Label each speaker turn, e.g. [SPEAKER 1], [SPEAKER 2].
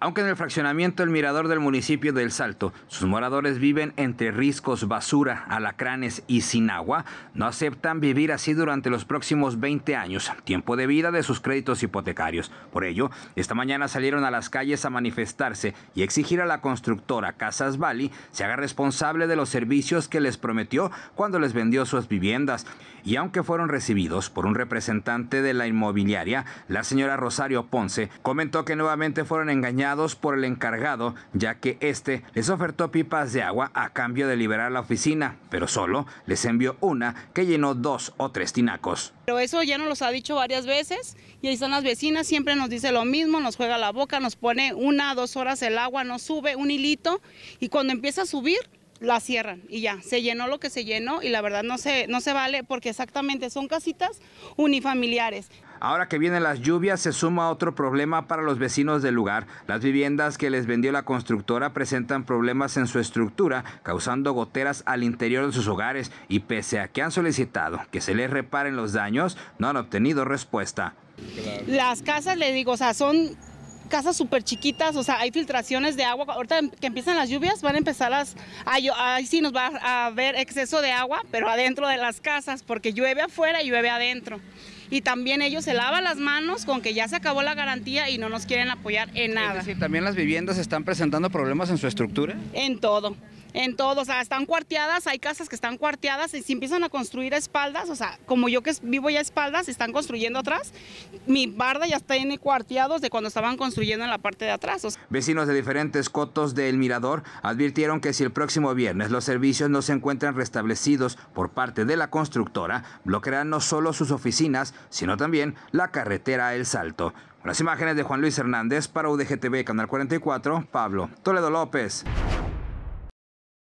[SPEAKER 1] Aunque en el fraccionamiento El Mirador del municipio del Salto, sus moradores viven entre riscos, basura, alacranes y sin agua, no aceptan vivir así durante los próximos 20 años, tiempo de vida de sus créditos hipotecarios. Por ello, esta mañana salieron a las calles a manifestarse y exigir a la constructora Casas Valley se haga responsable de los servicios que les prometió cuando les vendió sus viviendas. Y aunque fueron recibidos por un representante de la inmobiliaria, la señora Rosario Ponce comentó que nuevamente fueron engañados por el encargado, ya que éste les ofertó pipas de agua a cambio de liberar la oficina, pero solo les envió una que llenó dos o tres tinacos.
[SPEAKER 2] Pero eso ya nos los ha dicho varias veces y ahí están las vecinas, siempre nos dice lo mismo, nos juega la boca, nos pone una, dos horas el agua, nos sube un hilito y cuando empieza a subir la cierran y ya, se llenó lo que se llenó y la verdad no se, no se vale porque exactamente son casitas unifamiliares.
[SPEAKER 1] Ahora que vienen las lluvias se suma otro problema para los vecinos del lugar. Las viviendas que les vendió la constructora presentan problemas en su estructura, causando goteras al interior de sus hogares y pese a que han solicitado que se les reparen los daños, no han obtenido respuesta.
[SPEAKER 2] Las casas, le digo, o sea, son casas súper chiquitas, o sea, hay filtraciones de agua. Ahorita que empiezan las lluvias van a empezar las... Ahí, sí nos va a haber exceso de agua, pero adentro de las casas, porque llueve afuera y llueve adentro. Y también ellos se lavan las manos con que ya se acabó la garantía y no nos quieren apoyar en nada.
[SPEAKER 1] ¿también las viviendas están presentando problemas en su estructura?
[SPEAKER 2] En todo en todos o sea, están cuarteadas, hay casas que están cuarteadas y si empiezan a construir a espaldas, o sea, como yo que vivo ya a espaldas, están construyendo atrás, mi barda ya está en cuarteados de cuando estaban construyendo en la parte de atrás.
[SPEAKER 1] Vecinos de diferentes cotos del Mirador advirtieron que si el próximo viernes los servicios no se encuentran restablecidos por parte de la constructora, bloquearán no solo sus oficinas, sino también la carretera El Salto. las imágenes de Juan Luis Hernández para UDGTV, Canal 44, Pablo Toledo López.